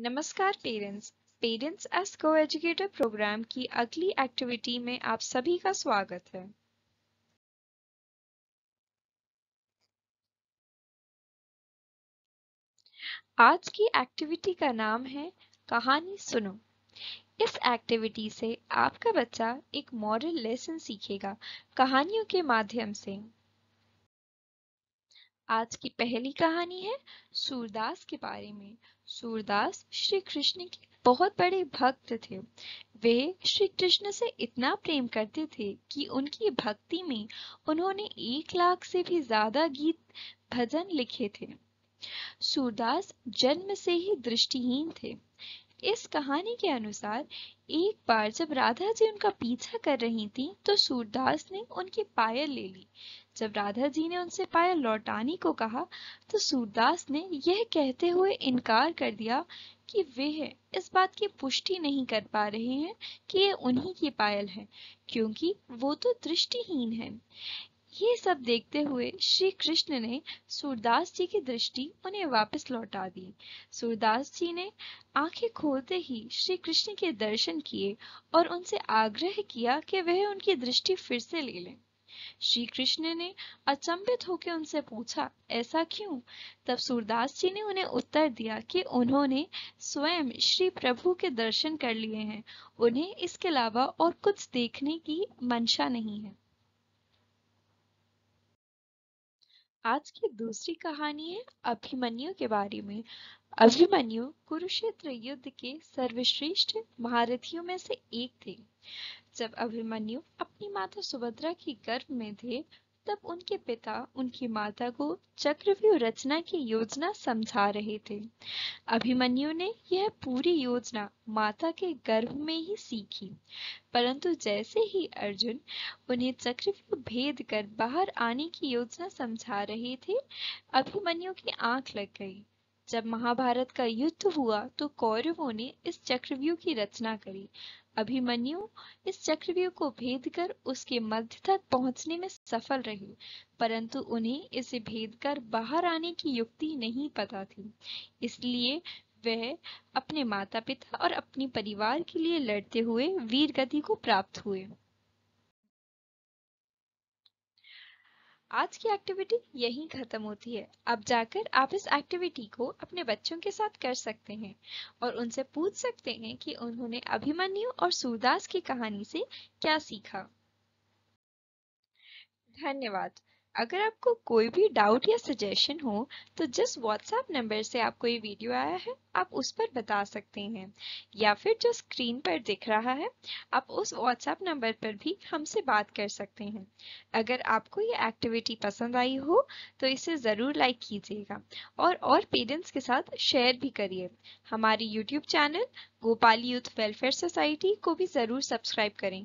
नमस्कार parents parents as co educator programme की अगली एक्टिविटी में आप सभी का स्वागत है आज की एक्टिविटी का नाम है कहानी सुनो इस एक्टिविटी से आपका बच्चा एक मॉरल लेसन सीखेगा कहानियों के माध्यम से आज की पहली कहानी है सूरदास के बारे में सूरदास श्री कृष्ण के बहुत बड़े भक्त थे वे श्री कृष्ण से इतना प्रेम करते थे कि उनकी भक्ति में उन्होंने एक लाख से भी ज्यादा गीत भजन लिखे थे सूरदास जन्म से ही दृष्टिहीन थे इस कहानी के अनुसार एक बार जब राधा जी उनका पीछा कर रही थी तो सूरदास ने उनकी पायल ले ली जब राधा जी ने उनसे पायल लौटाने को कहा तो सूरदास ने यह कहते हुए इनकार कर दिया कि वे है इस बात की पुष्टि नहीं कर पा रहे हैं कि ये उन्हीं की पायल है क्योंकि वो तो दृष्टिहीन है ये सब देखते हुए श्री कृष्ण ने सूरदास जी की दृष्टि उन्हें वापस लौटा दी सूरदास जी ने आंखें खोलते ही श्री कृष्ण के दर्शन किए और उनसे आग्रह किया कि वह उनकी दृष्टि फिर से ले लें श्री कृष्ण ने अचंभित होकर उनसे पूछा ऐसा क्यों तब सूरदास जी ने उन्हें उत्तर दिया कि उन्होंने स्वयं श्री प्रभु के दर्शन कर लिए हैं उन्हें इसके अलावा और कुछ देखने की मंशा नहीं है आज की दूसरी कहानी है अभिमन्यु के बारे में अभिमन्यु कुरुक्षेत्र युद्ध के सर्वश्रेष्ठ महारथियों में से एक थे जब अभिमन्यु अपनी माता सुभद्रा की गर्भ में थे तब उनके पिता उनकी माता को चक्रव्यूह रचना की योजना समझा रहे थे अभिमन्यु ने यह पूरी योजना माता के गर्भ में ही सीखी परंतु जैसे ही अर्जुन उन्हें चक्रव्यूह भेद कर बाहर आने की योजना समझा रहे थे अभिमन्यु की आंख लग गई जब महाभारत का युद्ध हुआ तो कौरवों ने इस चक्रव्यूह की रचना करी अभिमन्यु इस चक्रव्यूह को भेद कर उसके मध्य तक पहुंचने में सफल रहे परंतु उन्हें इसे भेद कर बाहर आने की युक्ति नहीं पता थी इसलिए वह अपने माता पिता और अपने परिवार के लिए लड़ते हुए वीर गति को प्राप्त हुए आज की एक्टिविटी यहीं ख़त्म होती है अब जाकर आप इस एक्टिविटी को अपने बच्चों के साथ कर सकते हैं और उनसे पूछ सकते हैं कि उन्होंने अभिमन्यु और सूरदास की कहानी से क्या सीखा धन्यवाद अगर आपको कोई भी डाउट या सजेशन हो तो जिस व्हाट्सएप नंबर से आपको ये वीडियो आया है आप उस पर बता सकते हैं या फिर जो स्क्रीन पर दिख रहा है आप उस व्हाट्सएप नंबर पर भी हमसे बात कर सकते हैं अगर आपको ये एक्टिविटी पसंद आई हो तो इसे ज़रूर लाइक कीजिएगा और और पेरेंट्स के साथ शेयर भी करिए हमारी YouTube channel Gopal youth welfare society को भी ज़रूर सब्सक्राइब करें